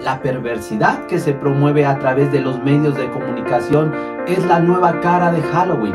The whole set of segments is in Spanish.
La perversidad que se promueve a través de los medios de comunicación es la nueva cara de Halloween.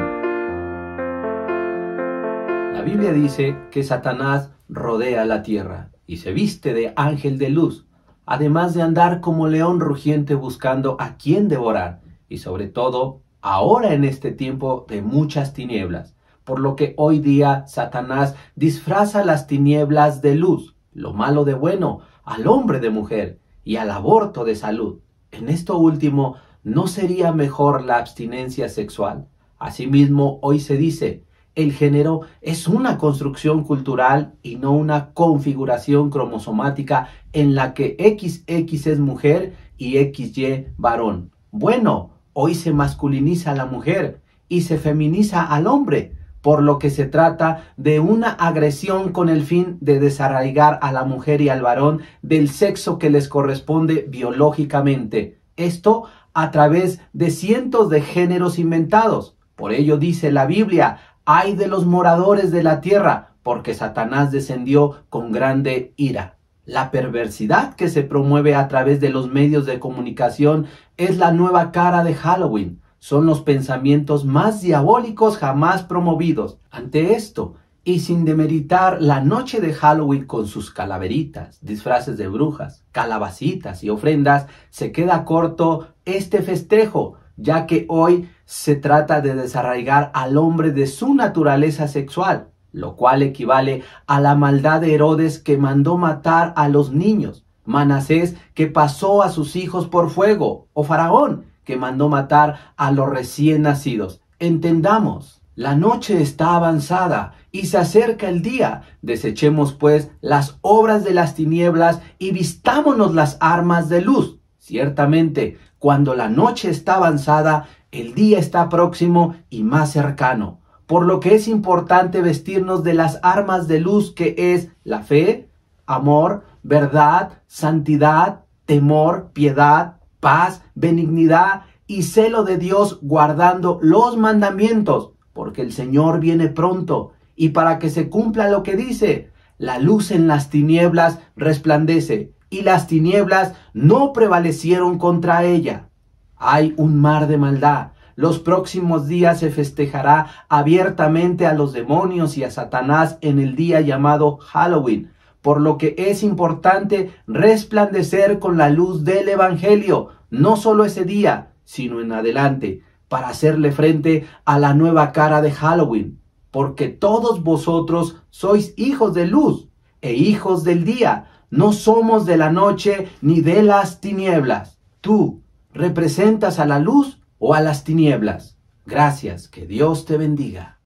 La Biblia dice que Satanás rodea la tierra y se viste de ángel de luz, además de andar como león rugiente buscando a quien devorar, y sobre todo ahora en este tiempo de muchas tinieblas, por lo que hoy día Satanás disfraza las tinieblas de luz, lo malo de bueno, al hombre de mujer, y al aborto de salud. En esto último, ¿no sería mejor la abstinencia sexual? Asimismo, hoy se dice, el género es una construcción cultural y no una configuración cromosomática en la que XX es mujer y XY varón. Bueno, hoy se masculiniza a la mujer y se feminiza al hombre por lo que se trata de una agresión con el fin de desarraigar a la mujer y al varón del sexo que les corresponde biológicamente. Esto a través de cientos de géneros inventados. Por ello dice la Biblia, hay de los moradores de la tierra, porque Satanás descendió con grande ira. La perversidad que se promueve a través de los medios de comunicación es la nueva cara de Halloween son los pensamientos más diabólicos jamás promovidos. Ante esto, y sin demeritar la noche de Halloween con sus calaveritas, disfraces de brujas, calabacitas y ofrendas, se queda corto este festejo, ya que hoy se trata de desarraigar al hombre de su naturaleza sexual, lo cual equivale a la maldad de Herodes que mandó matar a los niños, Manasés que pasó a sus hijos por fuego, o Faraón que mandó matar a los recién nacidos. Entendamos. La noche está avanzada y se acerca el día. Desechemos pues las obras de las tinieblas y vistámonos las armas de luz. Ciertamente, cuando la noche está avanzada, el día está próximo y más cercano. Por lo que es importante vestirnos de las armas de luz que es la fe, amor, verdad, santidad, temor, piedad, paz, benignidad y celo de Dios guardando los mandamientos, porque el Señor viene pronto y para que se cumpla lo que dice, la luz en las tinieblas resplandece y las tinieblas no prevalecieron contra ella. Hay un mar de maldad. Los próximos días se festejará abiertamente a los demonios y a Satanás en el día llamado Halloween, por lo que es importante resplandecer con la luz del Evangelio no solo ese día, sino en adelante, para hacerle frente a la nueva cara de Halloween, porque todos vosotros sois hijos de luz e hijos del día, no somos de la noche ni de las tinieblas. Tú representas a la luz o a las tinieblas. Gracias, que Dios te bendiga.